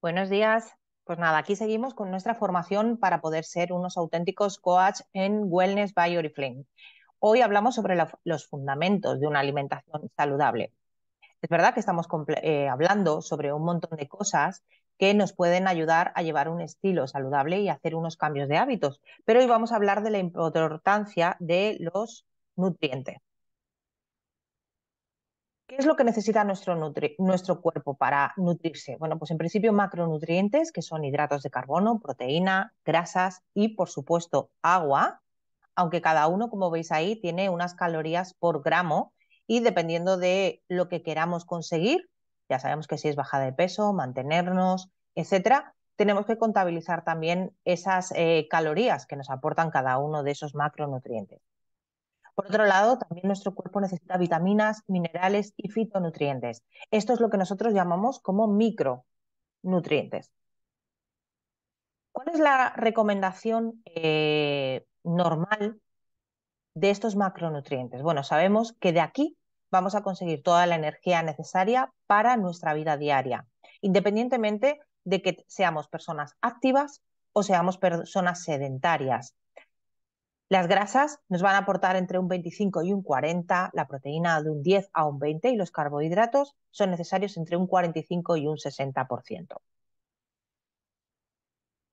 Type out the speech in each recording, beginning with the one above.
Buenos días. Pues nada, aquí seguimos con nuestra formación para poder ser unos auténticos coach en Wellness by Oriflame. Hoy hablamos sobre los fundamentos de una alimentación saludable. Es verdad que estamos eh, hablando sobre un montón de cosas que nos pueden ayudar a llevar un estilo saludable y hacer unos cambios de hábitos, pero hoy vamos a hablar de la importancia de los nutrientes. ¿Qué es lo que necesita nuestro, cuerpo para nutrirse? Bueno, pues en principio macronutrientes, que son hidratos de carbono, proteína, grasas y, por supuesto, agua, aunque cada uno, como veis ahí, tiene unas calorías por gramo y dependiendo de lo que queramos conseguir, ya sabemos que si es bajada de peso, mantenernos, etcétera, tenemos que contabilizar también esas eh, calorías que nos aportan cada uno de esos macronutrientes. Por otro lado, también nuestro cuerpo necesita vitaminas, minerales y fitonutrientes. Esto es lo que nosotros llamamos como micronutrientes. ¿Cuál es la recomendación eh, normal de estos macronutrientes? Bueno, sabemos que de aquí vamos a conseguir toda la energía necesaria para nuestra vida diaria, independientemente de que seamos personas activas o seamos personas sedentarias. Las grasas nos van a aportar entre un 25 y un 40, la proteína de un 10 a un 20 y los carbohidratos son necesarios entre un 45 y un 60%.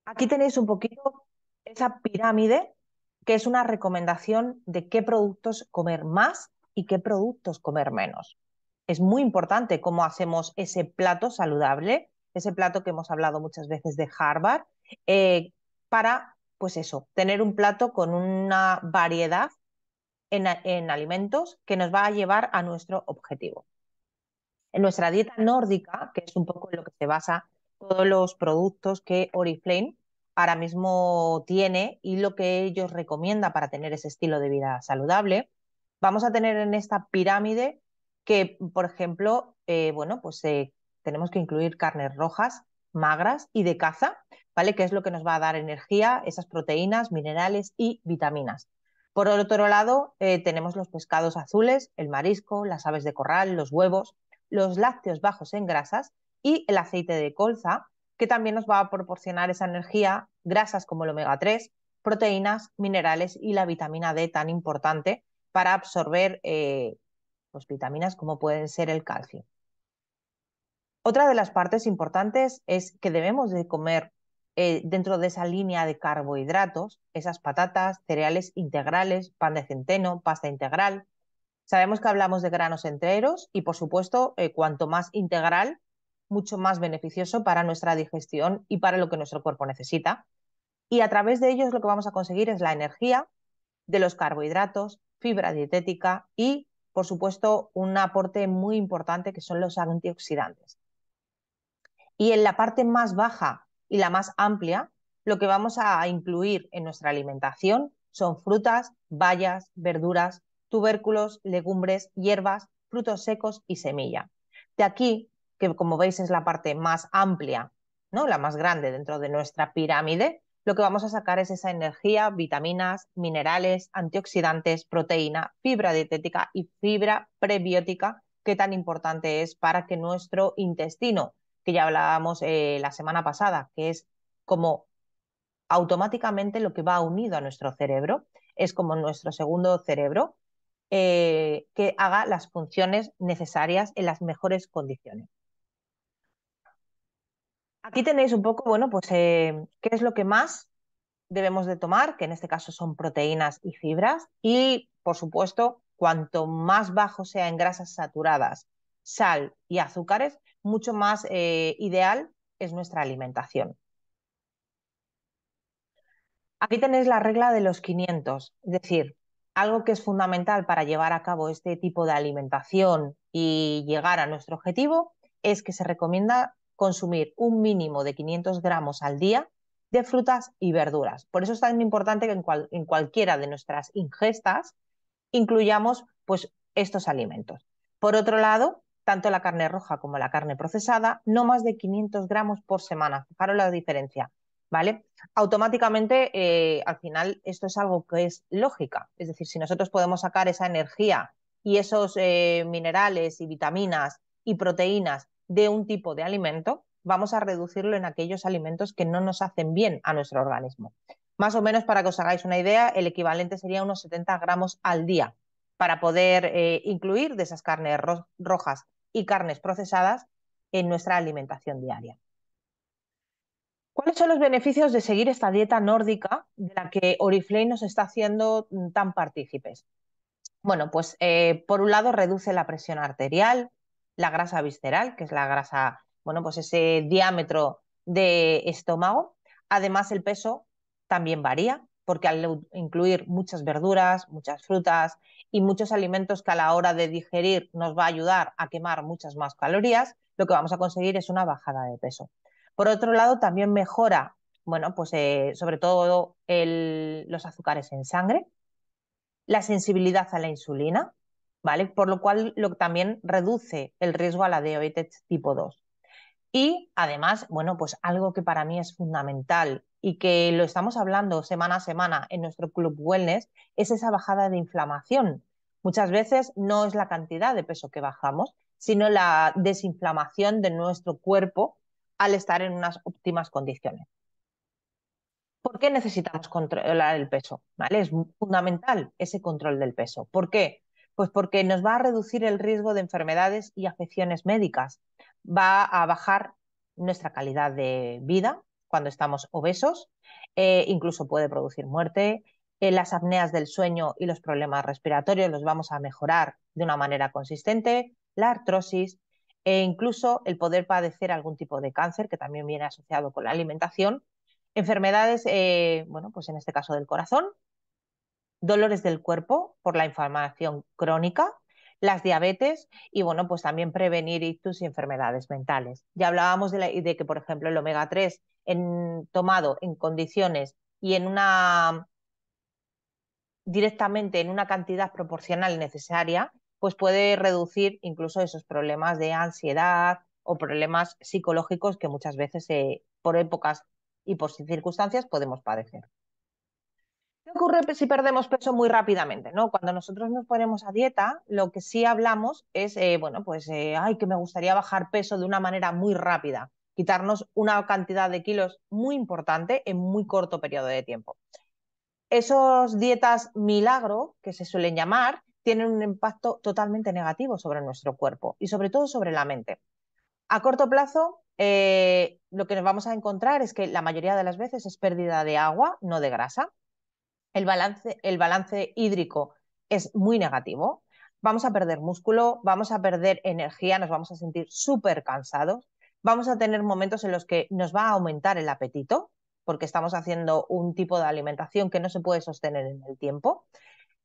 Aquí tenéis un poquito esa pirámide que es una recomendación de qué productos comer más y qué productos comer menos. Es muy importante cómo hacemos ese plato saludable, ese plato que hemos hablado muchas veces de Harvard, eh, para pues eso, tener un plato con una variedad en, alimentos que nos va a llevar a nuestro objetivo. En nuestra dieta nórdica, que es un poco en lo que se basa todos los productos que Oriflame ahora mismo tiene y lo que ellos recomienda para tener ese estilo de vida saludable, vamos a tener en esta pirámide que, por ejemplo, eh, bueno, pues eh, tenemos que incluir carnes rojas, magras y de caza, ¿vale? Que es lo que nos va a dar energía, esas proteínas, minerales y vitaminas. Por otro lado, eh, tenemos los pescados azules, el marisco, las aves de corral, los huevos, los lácteos bajos en grasas y el aceite de colza, que también nos va a proporcionar esa energía, grasas como el omega 3, proteínas, minerales y la vitamina D tan importante para absorber las eh, pues vitaminas como pueden ser el calcio. Otra de las partes importantes es que debemos de comer eh, dentro de esa línea de carbohidratos, esas patatas, cereales integrales, pan de centeno, pasta integral. Sabemos que hablamos de granos enteros y, por supuesto, eh, cuanto más integral, mucho más beneficioso para nuestra digestión y para lo que nuestro cuerpo necesita. Y a través de ellos lo que vamos a conseguir es la energía de los carbohidratos, fibra dietética y, por supuesto, un aporte muy importante que son los antioxidantes. Y en la parte más baja y la más amplia, lo que vamos a incluir en nuestra alimentación son frutas, bayas, verduras, tubérculos, legumbres, hierbas, frutos secos y semilla. De aquí, que como veis es la parte más amplia, ¿no? la más grande dentro de nuestra pirámide, lo que vamos a sacar es esa energía, vitaminas, minerales, antioxidantes, proteína, fibra dietética y fibra prebiótica, que tan importante es para que nuestro intestino que ya hablábamos eh, la semana pasada, que es como automáticamente lo que va unido a nuestro cerebro, es como nuestro segundo cerebro, eh, que haga las funciones necesarias en las mejores condiciones. Aquí tenéis un poco, bueno, pues eh, qué es lo que más debemos de tomar, que en este caso son proteínas y fibras, y por supuesto, cuanto más bajo sea en grasas saturadas, sal y azúcares, mucho más eh, ideal es nuestra alimentación. Aquí tenéis la regla de los 500, es decir, algo que es fundamental para llevar a cabo este tipo de alimentación y llegar a nuestro objetivo es que se recomienda consumir un mínimo de 500 gramos al día de frutas y verduras. Por eso es tan importante que en, en cualquiera de nuestras ingestas incluyamos pues, estos alimentos. Por otro lado, tanto la carne roja como la carne procesada, no más de 500 gramos por semana. Fijaros la diferencia, ¿vale? Automáticamente, eh, al final, esto es algo que es lógica. Es decir, si nosotros podemos sacar esa energía y esos eh, minerales y vitaminas y proteínas de un tipo de alimento, vamos a reducirlo en aquellos alimentos que no nos hacen bien a nuestro organismo. Más o menos, para que os hagáis una idea, el equivalente sería unos 70 gramos al día para poder eh, incluir de esas carnes rojas y carnes procesadas en nuestra alimentación diaria. ¿Cuáles son los beneficios de seguir esta dieta nórdica de la que Oriflame nos está haciendo mm, tan partícipes? Bueno, pues eh, por un lado reduce la presión arterial, la grasa visceral, que es la grasa, bueno, pues ese diámetro de estómago. Además, el peso también varía, porque al incluir muchas verduras, muchas frutas y muchos alimentos que a la hora de digerir nos va a ayudar a quemar muchas más calorías, lo que vamos a conseguir es una bajada de peso. Por otro lado, también mejora, bueno, pues eh, sobre todo los azúcares en sangre, la sensibilidad a la insulina, ¿vale? Por lo cual lo, también reduce el riesgo a la diabetes tipo 2. Y además, bueno, pues algo que para mí es fundamental y que lo estamos hablando semana a semana en nuestro club wellness es esa bajada de inflamación. Muchas veces no es la cantidad de peso que bajamos, sino la desinflamación de nuestro cuerpo al estar en unas óptimas condiciones. ¿Por qué necesitamos controlar el peso? ¿Vale? Es fundamental ese control del peso. ¿Por qué? Pues porque nos va a reducir el riesgo de enfermedades y afecciones médicas va a bajar nuestra calidad de vida cuando estamos obesos, eh, incluso puede producir muerte. Eh, las apneas del sueño y los problemas respiratorios los vamos a mejorar de una manera consistente, la artrosis e incluso el poder padecer algún tipo de cáncer que también viene asociado con la alimentación, enfermedades, eh, bueno, pues en este caso del corazón, dolores del cuerpo por la inflamación crónica, las diabetes y bueno, pues también prevenir ictus y enfermedades mentales. Ya hablábamos de, que, por ejemplo, el omega 3 en, tomado en condiciones y en una directamente en una cantidad proporcional necesaria, pues puede reducir incluso esos problemas de ansiedad o problemas psicológicos que muchas veces eh, por épocas y por circunstancias podemos padecer ocurre si perdemos peso muy rápidamente? Cuando nosotros nos ponemos a dieta, lo que sí hablamos es, eh, bueno, pues, eh, ay, que me gustaría bajar peso de una manera muy rápida, quitarnos una cantidad de kilos muy importante en muy corto periodo de tiempo. Esas dietas milagro, que se suelen llamar, tienen un impacto totalmente negativo sobre nuestro cuerpo y sobre todo sobre la mente. A corto plazo, eh, lo que nos vamos a encontrar es que la mayoría de las veces es pérdida de agua, no de grasa el balance, el balance hídrico es muy negativo, vamos a perder músculo, vamos a perder energía, nos vamos a sentir súper cansados, vamos a tener momentos en los que nos va a aumentar el apetito, porque estamos haciendo un tipo de alimentación que no se puede sostener en el tiempo.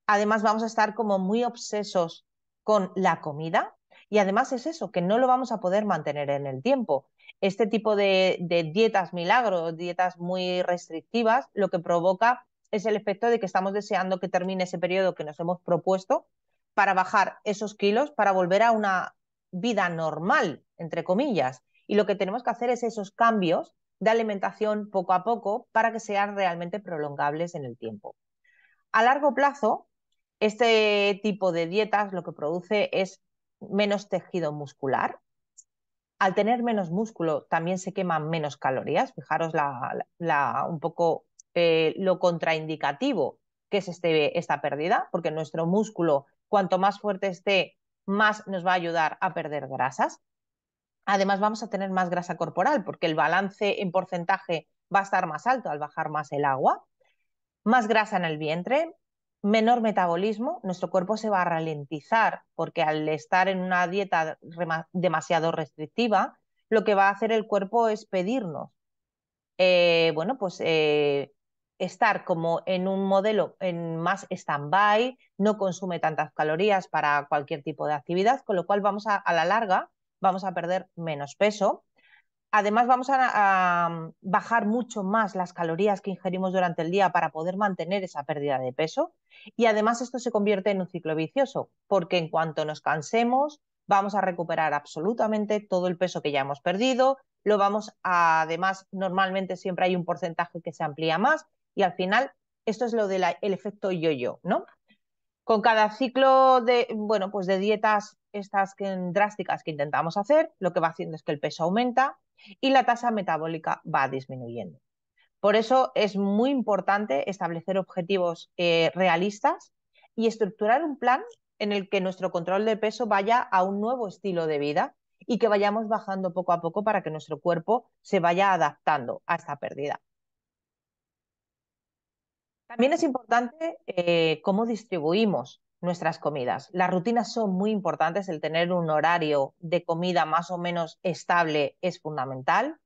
Además, vamos a estar como muy obsesos con la comida y además es eso, que no lo vamos a poder mantener en el tiempo. Este tipo de, de dietas milagros, dietas muy restrictivas, lo que provoca es el efecto de que estamos deseando que termine ese periodo que nos hemos propuesto para bajar esos kilos, para volver a una vida normal, entre comillas. Y lo que tenemos que hacer es esos cambios de alimentación poco a poco para que sean realmente prolongables en el tiempo. A largo plazo, este tipo de dietas lo que produce es menos tejido muscular. Al tener menos músculo, también se queman menos calorías. Fijaros la, un poco eh, lo contraindicativo que es este, esta pérdida, porque nuestro músculo, cuanto más fuerte esté, más nos va a ayudar a perder grasas. Además, vamos a tener más grasa corporal, porque el balance en porcentaje va a estar más alto al bajar más el agua. Más grasa en el vientre, menor metabolismo, nuestro cuerpo se va a ralentizar, porque al estar en una dieta demasiado restrictiva, lo que va a hacer el cuerpo es pedirnos, eh, bueno, pues eh, estar como en un modelo en más stand-by, no consume tantas calorías para cualquier tipo de actividad, con lo cual vamos a, a la larga, vamos a perder menos peso. Además, vamos a, mm, bajar mucho más las calorías que ingerimos durante el día para poder mantener esa pérdida de peso. Y además esto se convierte en un ciclo vicioso, porque en cuanto nos cansemos, vamos a recuperar absolutamente todo el peso que ya hemos perdido. Lo vamos además, normalmente siempre hay un porcentaje que se amplía más y al final, esto es lo del efecto yo-yo, ¿no? Con cada ciclo de, bueno, pues de dietas estas drásticas que intentamos hacer, lo que va haciendo es que el peso aumenta y la tasa metabólica va disminuyendo. Por eso es muy importante establecer objetivos eh, realistas y estructurar un plan en el que nuestro control de peso vaya a un nuevo estilo de vida y que vayamos bajando poco a poco para que nuestro cuerpo se vaya adaptando a esta pérdida. También es importante eh, cómo distribuimos nuestras comidas. Las rutinas son muy importantes, el tener un horario de comida más o menos estable es fundamental.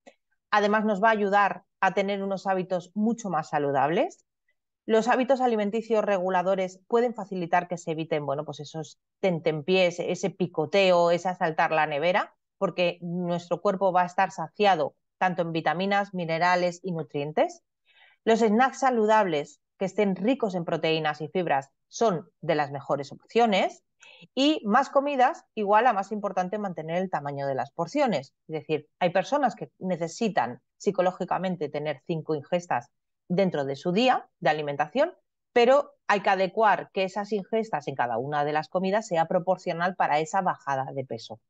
Además, nos va a ayudar a tener unos hábitos mucho más saludables. Los hábitos alimenticios reguladores pueden facilitar que se eviten, bueno, pues esos tentempiés, ese picoteo, ese asaltar la nevera, porque nuestro cuerpo va a estar saciado tanto en vitaminas, minerales y nutrientes. Los snacks saludables que estén ricos en proteínas y fibras son de las mejores opciones. Y más comidas, igual a más importante mantener el tamaño de las porciones. Es decir, hay personas que necesitan psicológicamente tener cinco ingestas dentro de su día de alimentación, pero hay que adecuar que esas ingestas en cada una de las comidas sea proporcional para esa bajada de peso.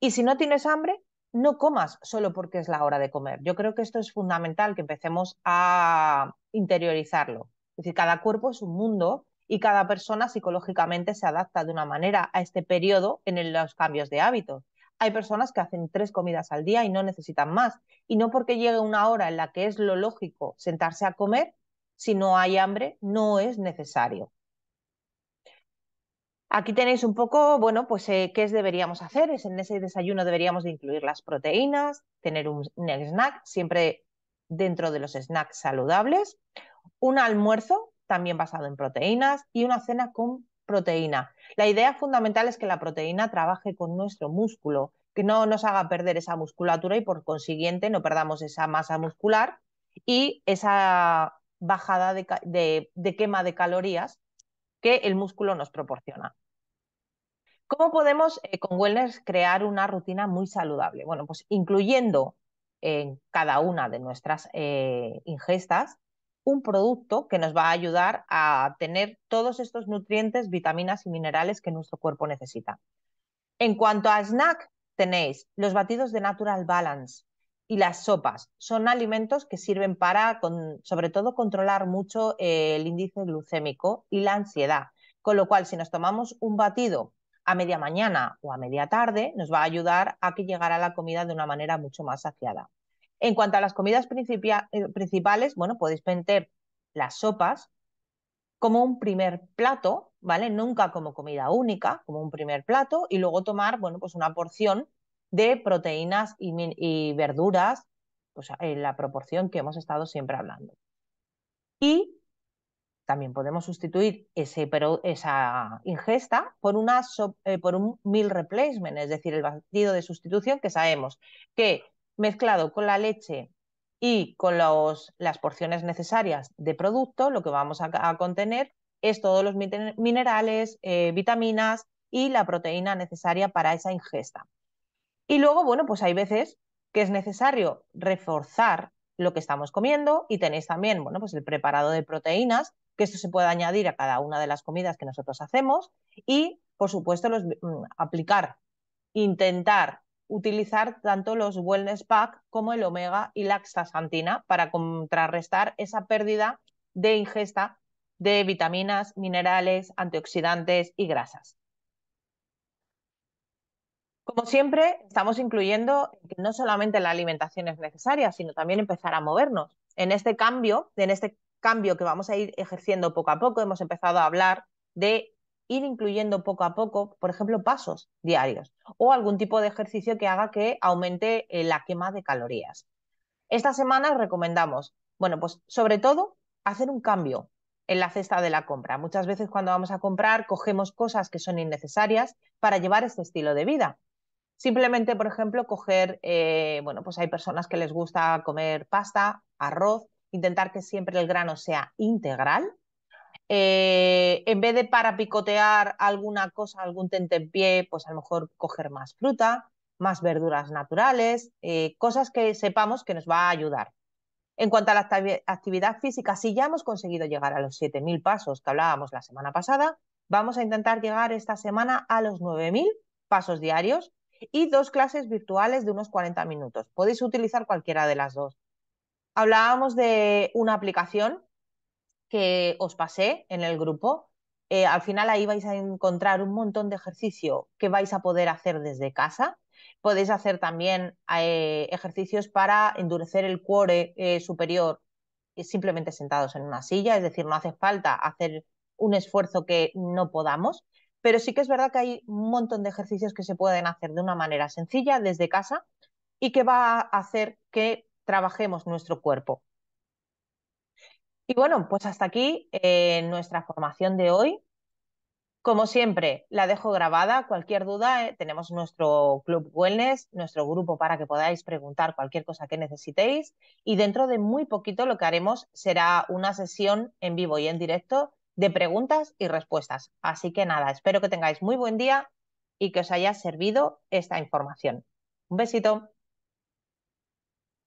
Y si no tienes hambre, no comas solo porque es la hora de comer. Yo creo que esto es fundamental que empecemos a interiorizarlo. Es decir, cada cuerpo es un mundo y cada persona psicológicamente se adapta de una manera a este periodo en los cambios de hábitos. Hay personas que hacen tres comidas al día y no necesitan más. Y no porque llegue una hora en la que es lo lógico sentarse a comer, si no hay hambre, no es necesario. Aquí tenéis un poco, bueno, pues eh, qué deberíamos hacer. Es en ese desayuno deberíamos incluir las proteínas, tener un snack siempre dentro de los snacks saludables, un almuerzo también basado en proteínas y una cena con proteína. La idea fundamental es que la proteína trabaje con nuestro músculo, que no nos haga perder esa musculatura y por consiguiente no perdamos esa masa muscular y esa bajada de, quema de calorías que el músculo nos proporciona. ¿Cómo podemos eh, con Wellness crear una rutina muy saludable? Bueno, pues incluyendo en cada una de nuestras eh, ingestas un producto que nos va a ayudar a tener todos estos nutrientes, vitaminas y minerales que nuestro cuerpo necesita. En cuanto a snack, tenéis los batidos de Natural Balance y las sopas. Son alimentos que sirven para, sobre todo, controlar mucho el índice glucémico y la ansiedad. Con lo cual, si nos tomamos un batido a media mañana o a media tarde, nos va a ayudar a que llegara la comida de una manera mucho más saciada. En cuanto a las comidas eh, principales, bueno, podéis vender las sopas como un primer plato, ¿vale? Nunca como comida única, como un primer plato, y luego tomar, bueno, pues una porción de proteínas y, verduras, pues en eh, la proporción que hemos estado siempre hablando. Y también podemos sustituir esa ingesta por, eh, por un meal replacement, es decir, el batido de sustitución que sabemos que mezclado con la leche y con las porciones necesarias de producto, lo que vamos a, contener es todos los minerales, eh, vitaminas y la proteína necesaria para esa ingesta. Y luego, bueno, pues hay veces que es necesario reforzar lo que estamos comiendo y tenéis también, bueno, pues el preparado de proteínas, que esto se puede añadir a cada una de las comidas que nosotros hacemos y, por supuesto, los, mm, aplicar, intentar utilizar tanto los wellness pack como el omega y la astaxantina para contrarrestar esa pérdida de ingesta de vitaminas, minerales, antioxidantes y grasas. Como siempre, estamos incluyendo que no solamente la alimentación es necesaria, sino también empezar a movernos. En este cambio, en este cambio que vamos a ir ejerciendo poco a poco, hemos empezado a hablar de ir incluyendo poco a poco, por ejemplo, pasos diarios o algún tipo de ejercicio que haga que aumente eh, la quema de calorías. Esta semana recomendamos, bueno, pues sobre todo hacer un cambio en la cesta de la compra. Muchas veces cuando vamos a comprar cogemos cosas que son innecesarias para llevar este estilo de vida. Simplemente, por ejemplo, coger, eh, bueno, pues hay personas que les gusta comer pasta, arroz, intentar que siempre el grano sea integral, eh, en vez de para picotear alguna cosa, algún tentempié, pues a lo mejor coger más fruta, más verduras naturales, eh, cosas que sepamos que nos va a ayudar. En cuanto a la actividad física, si ya hemos conseguido llegar a los 7.000 pasos que hablábamos la semana pasada, vamos a intentar llegar esta semana a los 9.000 pasos diarios y dos clases virtuales de unos 40 minutos. Podéis utilizar cualquiera de las dos. Hablábamos de una aplicación que os pasé en el grupo. Eh, al final ahí vais a encontrar un montón de ejercicio que vais a poder hacer desde casa. Podéis hacer también eh, ejercicios para endurecer el cuore eh, superior simplemente sentados en una silla, es decir, no hace falta hacer un esfuerzo que no podamos, pero sí que es verdad que hay un montón de ejercicios que se pueden hacer de una manera sencilla desde casa y que va a hacer que trabajemos nuestro cuerpo. Y bueno, pues hasta aquí eh, nuestra formación de hoy. Como siempre, la dejo grabada. Cualquier duda, eh, tenemos nuestro Club Wellness, nuestro grupo para que podáis preguntar cualquier cosa que necesitéis. Y dentro de muy poquito lo que haremos será una sesión en vivo y en directo de preguntas y respuestas. Así que nada, espero que tengáis muy buen día y que os haya servido esta información. Un besito.